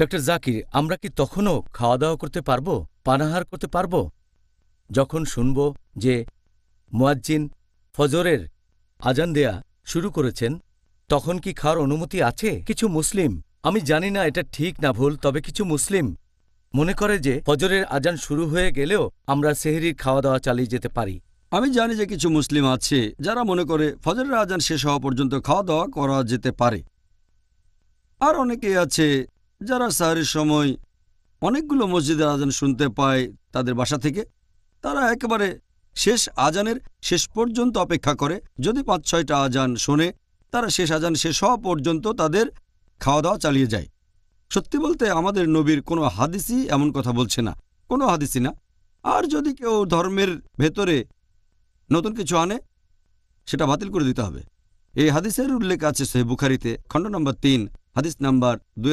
doctor Zakir আমরা কি তখনও খাওয়া দাওয়া করতে পারব পানাহার করতে পারব যখন শুনব যে মোয়াজ্জিন ফজরের আজান দেয়া শুরু করেছেন তখন কি খাওয়ার অনুমতি আছে কিছু মুসলিম আমি জানি না এটা ঠিক না ভুল তবে কিছু মুসলিম মনে করে যে ফজরের আজান শুরু হয়ে গেলেও আমরা সেহেরির খাওয়া দাওয়া চালিয়ে যেতে পারি আমি জানি যে কিছু মুসলিম আছে যারা মনে করে ফজরের আজান শেষ হওয়া পর্যন্ত খাওয়া দাওয়া করা যেতে পারে আর অনেকে আছে যারা সাহারির সময় অনেকগুলো মসজিদের আজান শুনতে পায় তাদের বাসা থেকে তারা একেবারে শেষ আজানের শেষ পর্যন্ত অপেক্ষা করে যদি পাঁচ ছয়টা আজান শোনে তারা শেষ আজান শেষ হওয়া পর্যন্ত তাদের খাওয়া দাওয়া চালিয়ে যায় সত্যি বলতে আমাদের নবীর কোনো হাদিসই এমন কথা বলছে না কোনো হাদিসই না আর যদি কেউ ধর্মের ভেতরে নতুন কিছু আনে সেটা বাতিল করে দিতে হবে এই হাদিসের উল্লেখ আছে সোহেব বুখারিতে খণ্ড নম্বর তিন হাদিস নাম্বার দুই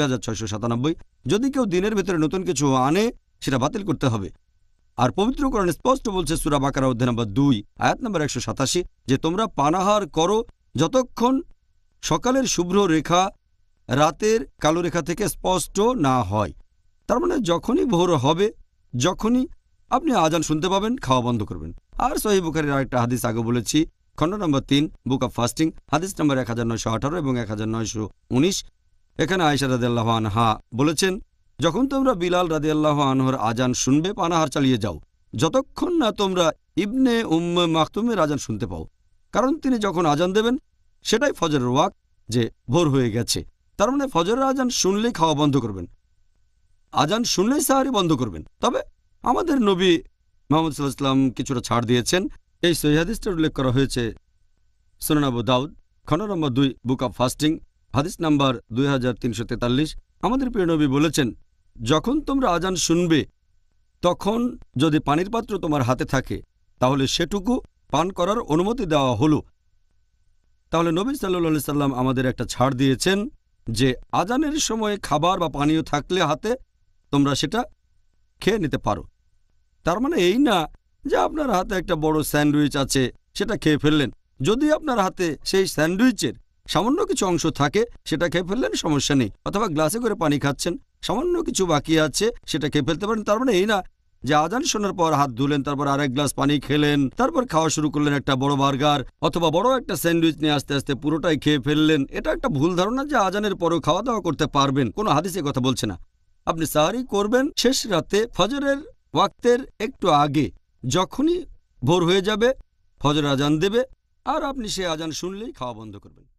যদি কেউ দিনের ভেতরে নতুন কিছু আনে সেটা বাতিল করতে হবে আর পবিত্রকরণ স্পষ্ট বলছে সুরা বাকার অধ্যায় নম্বর দুই আয়াত নম্বর একশো সাতাশি যে তোমরা পানাহার করো যতক্ষণ সকালের শুভ্র রেখা রাতের কালো রেখা থেকে স্পষ্ট না হয় তার মানে যখনই ভোর হবে যখনই আপনি আজান শুনতে পাবেন খাওয়া বন্ধ করবেন আর সহি বুখারির আরেকটা হাদিস আগে বলেছি খণ্ড নম্বর তিন বুক অব ফাস্টিং হাদিস নম্বর এক এবং এক এখানে আয়সা আনহা বলেছেন যখন তোমরা বিলাল আল্লাহ আনহর আজান শুনবে পানাহার চালিয়ে যাও যতক্ষণ না তোমরা ইবনে উম্মে মাহতুমের আজান শুনতে পাও কারণ তিনি যখন আজান দেবেন সেটাই ফজরের ওয়াক যে ভোর হয়ে গেছে তার মানে ফজরের আজান শুনলেই খাওয়া বন্ধ করবেন আজান শুনলেই সাহারি বন্ধ করবেন তবে আমাদের নবী মোহাম্মদ সাল্লাহ ইসলাম কিছুটা ছাড় দিয়েছেন এই সহিহাদিসটার উল্লেখ করা হয়েছে সোনানাবু দাউদ খনরম্বর দুই বুক অব ফাস্টিং হাদিস নাম্বার দুই আমাদের প্রিয়নবী বলেছেন যখন তোমরা আজান শুনবে তখন যদি পানির পাত্র তোমার হাতে থাকে তাহলে সেটুকু পান করার অনুমতি দেওয়া হল তাহলে নবী সাল্লি সাল্লাম আমাদের একটা ছাড় দিয়েছেন যে আজানের সময়ে খাবার বা পানীয় থাকলে হাতে তোমরা সেটা খেয়ে নিতে পারো তার মানে এই না যে আপনার হাতে একটা বড় স্যান্ডউইচ আছে সেটা খেয়ে ফেললেন যদি আপনার হাতে সেই স্যান্ডউইচের সামান্য কিছু অংশ থাকে সেটা খেয়ে ফেললেন সমস্যা নেই অথবা গ্লাসে করে পানি খাচ্ছেন সামান্য কিছু বাকি আছে সেটা খেয়ে ফেলতে পারেন তার মানে এই না যে আজান শোনার পর হাত ধুলেন তারপর আরেক গ্লাস পানি খেলেন তারপর খাওয়া শুরু করলেন একটা বড় বার্গার অথবা বড় একটা স্যান্ডউইচ নিয়ে আস্তে আস্তে পুরোটাই খেয়ে ফেললেন এটা একটা ভুল ধারণা যে আজানের পরও খাওয়া দাওয়া করতে পারবেন কোনো হাদিসে কথা বলছে না আপনি সাহারি করবেন শেষ রাতে ফজরের ওয়াক্তের একটু আগে যখনই ভোর হয়ে যাবে ফজর আজান দেবে আর আপনি সে আজান শুনলেই খাওয়া বন্ধ করবেন